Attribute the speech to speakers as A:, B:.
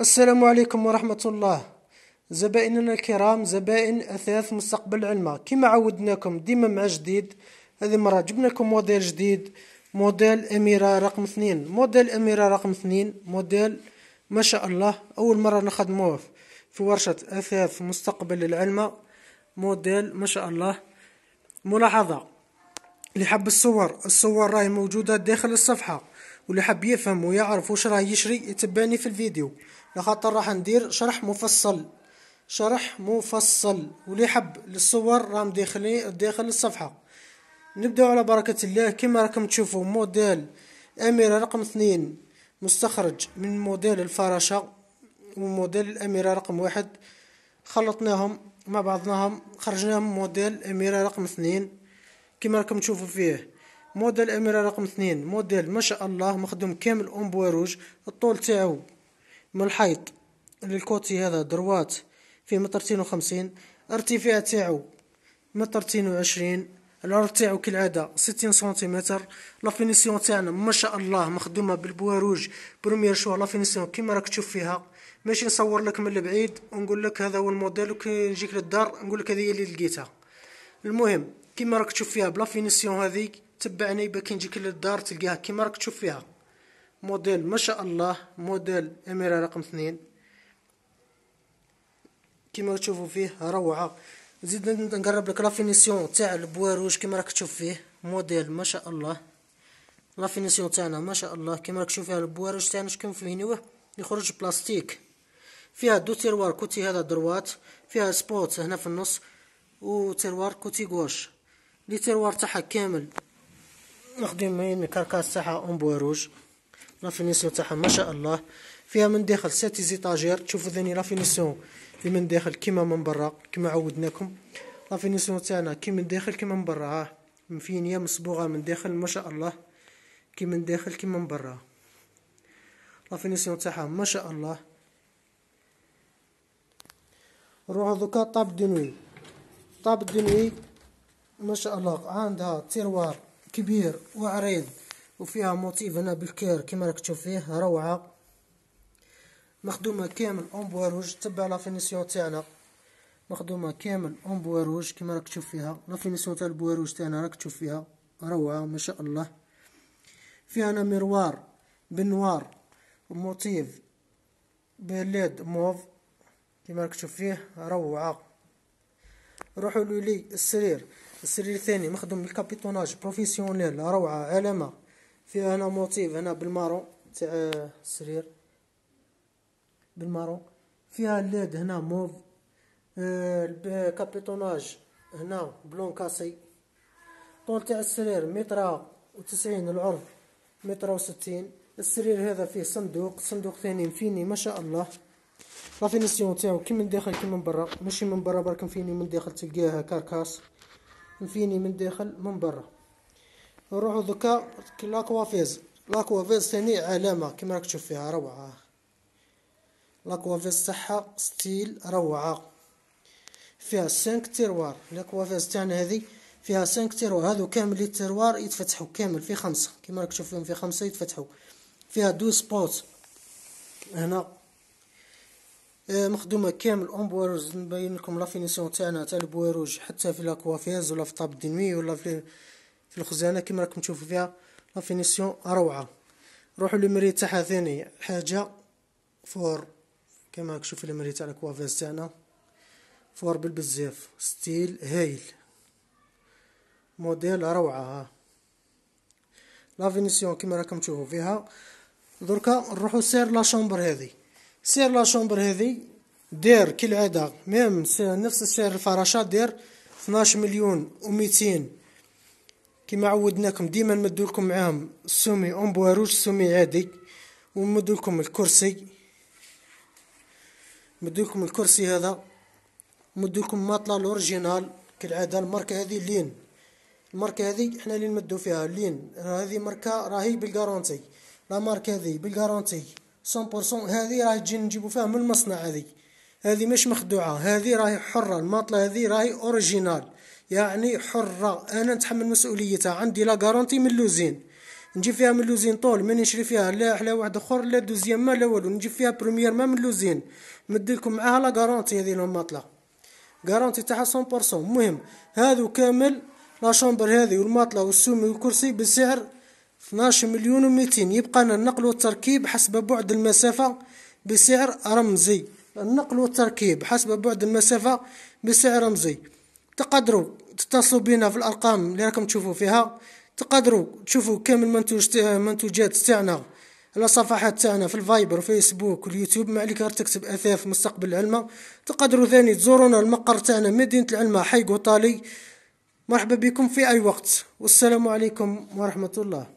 A: السلام عليكم ورحمة الله زبائننا الكرام زبائن أثاث مستقبل علمة كما عودناكم ديما مع جديد هذه مرة لكم موديل جديد موديل أميرة رقم اثنين موديل أميرة رقم اثنين موديل ما شاء الله أول مرة نخدموه في ورشة أثاث مستقبل العلمة موديل ما شاء الله ملاحظة اللي حب الصور الصور راهي موجودة داخل الصفحة واللي حاب يفهم ويعرف واش راه يشري يتبعني في الفيديو لخاطر راح ندير شرح مفصل شرح مفصل واللي حب للصور راهم داخلين داخل الصفحه نبداو على بركه الله كما راكم تشوفوا موديل اميره رقم اثنين مستخرج من موديل الفراشه وموديل الاميره رقم واحد خلطناهم مع بعضناهم خرجناهم موديل اميره رقم اثنين كما راكم تشوفوا فيه موديل اميره رقم اثنين موديل ما شاء الله مخدوم كامل اون بواروج الطول تاعو من الحيط للكوتي هذا دروات في مترتين وخمسين ارتفاع تاعو مترتين وعشرين العرض تاعو كالعاده ستين سنتيمتر لافينيسيون تاعنا ما شاء الله مخدومه بالبواروج بروميير شوا لافينيسيون كيما راك تشوف فيها ماشي نصور لك من البعيد ونقول لك هذا هو الموديل وكي نجيك للدار نقول لك هذه اللي لقيتها المهم كيما راك تشوف فيها بلافينيسيون هذيك تبعني باكي نجيك للدار تلقاها كيما راك تشوف فيها موديل ما شاء الله موديل اميرة رقم اثنين كيما تشوفوا فيه روعة نزيد نقرب لك لافينيسيون تاع البواروج كيما راك تشوف فيه موديل ما شاء الله لافينيسيون تاعنا ما شاء الله كيما راك تشوف فيها البواروج تاعنا شكون فيهنيوه يخرج بلاستيك فيها دو تيروار كوتي هذا دروات فيها سبوت هنا في النص و تيروار كوتي غوش لي تيروار تاعها كامل نخدم من كركاس تاعها اون روج لافينيسيون تاعها ما شاء الله فيها من داخل سيتي زيتاجير تشوفوا ثاني لافينيسيون اللي من داخل كيما من برا كيما عودناكم لافينيسيون تاعنا كي من داخل كيما من برا ها آه، مفينيا مصبوغه من داخل ما شاء الله كي من داخل كيما من برا لافينيسيون تاعها ما شاء الله نروحو دوكا طاب دنوي طاب دنوي ما شاء الله عندها تيروار كبير وعريض وفيها موتيف هنا بالكير كما راك تشوف فيه روعه مخدومه كامل اون بواروج تبع لا فينيسيون تاعنا مخدومه كامل اون بواروج كما راك تشوف فيها لا فينيسيون تاع البواروج تاعنا راك تشوف فيها روعه ما شاء الله فيها هنا ميروار بنوار موتيف بلاد موف كما راك تشوف فيه روعه روحوا لي السرير السرير الثاني مخدوم بالكابيتوناج بروفيسيونيل روعة علامة فيها هنا موتيف هنا بالمارو تاع السرير بالمارو فيها الليد هنا موف آه، الكابيتوناج هنا بلون كاسي طول تاع السرير متر وتسعين العرض متر وستين السرير هذا فيه صندوق صندوق ثاني فيني ما شاء الله لافينيسيون تاعو كي من داخل كي من برا ماشي من برا برك فيني من داخل تلقاها كاركاس فيني من داخل من برا نروحو دوكا لاكوا فيز ثاني علامة كيما راك تشوف فيها روعة فيز تاعها ستيل روعة فيها سانك تيروار فيز تاعنا هاذي فيها سانك تيروار هادو كامل لي تيروار يتفتحو كامل في خمسة كيما راك تشوف فيهم في خمسة يتفتحو فيها دو سبوت هنا آه، مخدومه كامل اونبويرز نبين لكم لافينيسيون تاعنا تاع البويروج حتى في لاكوافيز ولا في طاب دينوي ولا في في الخزانه كما راكم تشوفوا فيها لافينيسيون روعه روحوا للمري تاعها ثاني حاجه فور كما راك تشوف المري تاع الكوافيز تاعنا فور بالبزاف ستيل هايل موديل روعه ها لافينيسيون كما راكم تشوفوا فيها دركا نروحوا سير لا شومبر هذه سير لا شومبر هذي دير كالعادة ميم نفس السعر الفراشة دير 12 مليون و 200 كيما عودناكم ديما نمدو لكم معاهم السومي اون بواروج سومي عادي ونمدو لكم الكرسي نمدو لكم الكرسي هذا نمدو لكم ماطلا الاوريجينال كالعادة الماركة هذه لين الماركة هذه حنا اللي نمدو فيها لين هذه ماركة راهي بالكارونتي لا ماركة هذه بالكارونتي 100% هذه راهي تجي نجيبو فيها من المصنع هذه هذه مش مخدوعة هذه راهي حرة الماطلة هذه راهي اوريجينال يعني حرة انا نتحمل مسؤوليتها عندي لا غارونتي من لوزين نجيب فيها من لوزين طول ما نشري فيها لا احلى واحد اخر لا دوزيام ما لا والو نجيب فيها بروميير ما من لوزين مديلكم معاها لا غارونتي هذه الماطلة غارونتي تاعها 100% المهم هادو كامل لا شامبر هذه والماطلة والسومي والكرسي بسعر 12 مليون و200 يبقى لنا النقل والتركيب حسب بعد المسافة بسعر رمزي النقل والتركيب حسب بعد المسافة بسعر رمزي تقدروا تتصلوا بنا في الأرقام اللي راكم تشوفوا فيها تقدروا تشوفوا كامل منتوج منتوجات تاعنا على صفحات تاعنا في الفايبر وفيسبوك واليوتيوب ما عليك غير تكتب اثاث مستقبل العلمة تقدروا ثاني تزورونا المقر تاعنا مدينة العلمة حي قوطالي مرحبا بكم في اي وقت والسلام عليكم ورحمة الله